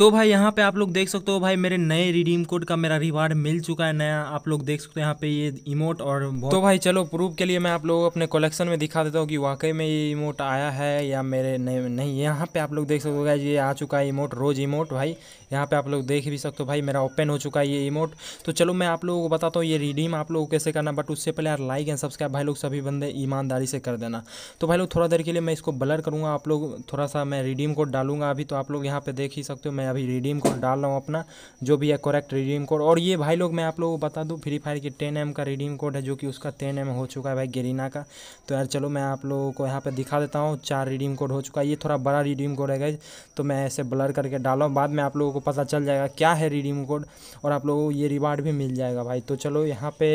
तो भाई यहाँ पे आप लोग देख सकते हो भाई मेरे नए रिडीम कोड का मेरा रिवार्ड मिल चुका है नया आप लोग देख सकते हो यहाँ पे ये इमोट और तो भाई चलो प्रूफ के लिए मैं आप लोगों को अपने कलेक्शन में दिखा देता हूँ कि वाकई में ये इमोट आया है या मेरे नहीं नहीं यहाँ पे आप लोग देख सकते हो ये आ चुका है इमोट रोज़ इमोट भाई यहाँ पे आप लोग देख भी सकते हो भाई मेरा ओपन हो चुका है ये इमोट तो चलो मैं आप लोगों को बताता हूँ ये रिडीम आप लोगों को कैसे करना बट उससे पहले यार लाइक एंड सब्सक्राइब भाई लोग सभी बंदे ईमानदारी से कर देना तो भाई लोग थोड़ा देर के लिए मैं इसको ब्लर करूँगा आप लोग थोड़ा सा मैं रिडीम कोड डालूंगा अभी तो आप लोग यहाँ पे देख ही सकते हो मैं अभी रिडीम कोड डाल रहा हूँ अपना जो भी है करेक्ट रिडीम कोड और ये भाई लोग मैं आप लोगों को बता दूँ फ्री फायर की टेन एम का रिडीम कोड है जो कि उसका टेन एम हो चुका है भाई गेरीना का तो यार चलो मैं आप लोगों को यहाँ पर दिखा देता हूँ चार रिडीम कोड हो चुका है ये थोड़ा बड़ा रिडीम कोड है गई तो मैं ऐसे ब्लर करके डाला हूँ बाद में आप लोगों को पता चल जाएगा क्या है रिडीम कोड और आप लोगों को ये रिवार्ड भी मिल जाएगा भाई तो चलो यहाँ पे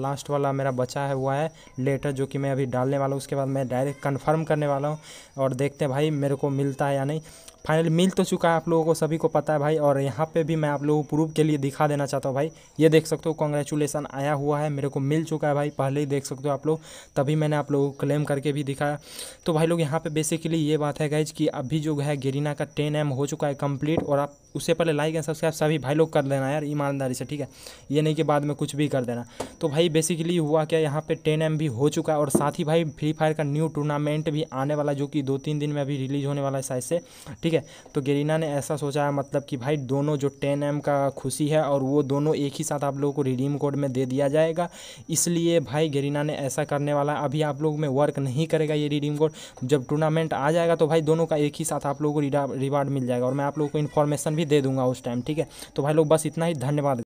लास्ट वाला मेरा बचा है हुआ है लेटर जो कि मैं अभी डालने वाला हूँ उसके बाद मैं डायरेक्ट कन्फर्म करने वाला हूँ और देखते हैं भाई मेरे को मिलता है या नहीं फाइनली मिल तो चुका है आप लोगों को सभी को पता है भाई और यहाँ पे भी मैं आप लोगों को प्रूफ के लिए दिखा देना चाहता हूँ भाई ये देख सकते हो कॉन्ग्रेचुलेसन आया हुआ है मेरे को मिल चुका है भाई पहले ही देख सकते हो आप लोग तभी मैंने आप लोगों को क्लेम करके भी दिखाया तो भाई लोग यहाँ पर बेसिकली ये बात है गैज कि अभी जो है गेरीना का टेन एम हो चुका है कम्प्लीट और आप उससे पहले लाइक एंड सब्सक्राइब सभी भाई लोग कर देना यार ईमानदारी से ठीक है ये नहीं कि बाद में कुछ भी कर देना तो भाई बेसिकली हुआ क्या यहाँ पर टेन एम भी हो चुका है और साथ ही भाई फ्री फायर का न्यू टूर्नामेंट भी आने वाला जो कि दो तीन दिन में अभी रिलीज होने वाला है साइज से ठीक है तो गेरीना ने ऐसा सोचा है मतलब कि भाई दोनों जो टेन एम का खुशी है और वो दोनों एक ही साथ आप लोगों को रिडीम कोड में दे दिया जाएगा इसलिए भाई गेरीना ने ऐसा करने वाला अभी आप लोग में वर्क नहीं करेगा ये रिडीम कोड जब टूर्नामेंट आ जाएगा तो भाई दोनों का एक ही साथ आप लोगों को रिवार्ड मिल जाएगा और मैं आप लोगों को इन्फॉर्मेशन भी दे दूंगा उस टाइम ठीक है तो भाई लोग बस इतना ही धन्यवाद